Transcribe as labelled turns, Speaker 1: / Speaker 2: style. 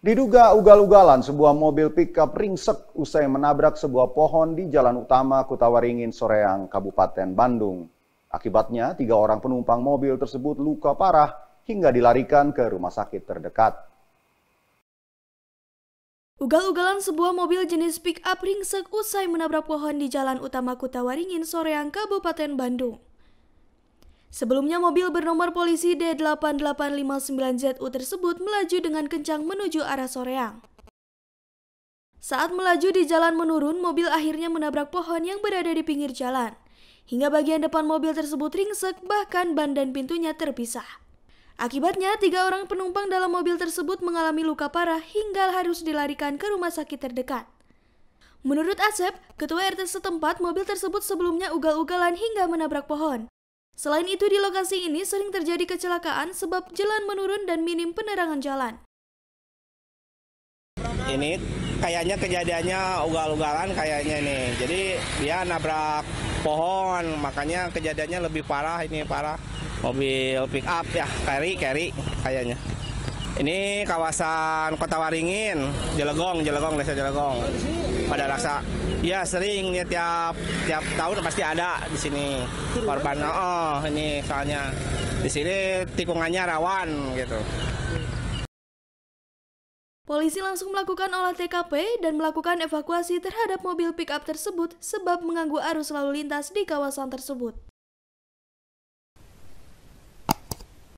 Speaker 1: Diduga ugal-ugalan sebuah mobil pickup ringsek usai menabrak sebuah pohon di jalan utama Kutawaringin, Soreang, Kabupaten Bandung. Akibatnya, tiga orang penumpang mobil tersebut luka parah hingga dilarikan ke rumah sakit terdekat.
Speaker 2: Ugal-ugalan sebuah mobil jenis pick-up ringsek usai menabrak pohon di jalan utama Kutawaringin, Soreang, Kabupaten Bandung. Sebelumnya mobil bernomor polisi D8859ZU tersebut melaju dengan kencang menuju arah Soreang. Saat melaju di jalan menurun, mobil akhirnya menabrak pohon yang berada di pinggir jalan. Hingga bagian depan mobil tersebut ringsek, bahkan ban dan pintunya terpisah. Akibatnya, tiga orang penumpang dalam mobil tersebut mengalami luka parah hingga harus dilarikan ke rumah sakit terdekat. Menurut Asep, ketua RT setempat, mobil tersebut sebelumnya ugal-ugalan hingga menabrak pohon. Selain itu, di lokasi ini sering terjadi kecelakaan sebab jalan menurun dan minim penerangan jalan.
Speaker 3: Ini kayaknya kejadiannya ugal-ugalan kayaknya ini. Jadi dia nabrak pohon, makanya kejadiannya lebih parah ini parah. Mobil pick up ya, carry carry kayaknya. Ini kawasan Kota Waringin, Jelegong, Jelegong, desa Jelegong. Pada rasa, Ya sering ya tiap tiap tahun pasti ada di sini korban. Oh, ini soalnya di sini tikungannya rawan gitu.
Speaker 2: Polisi langsung melakukan olah TKP dan melakukan evakuasi terhadap mobil pickup tersebut sebab mengganggu arus lalu lintas di kawasan tersebut.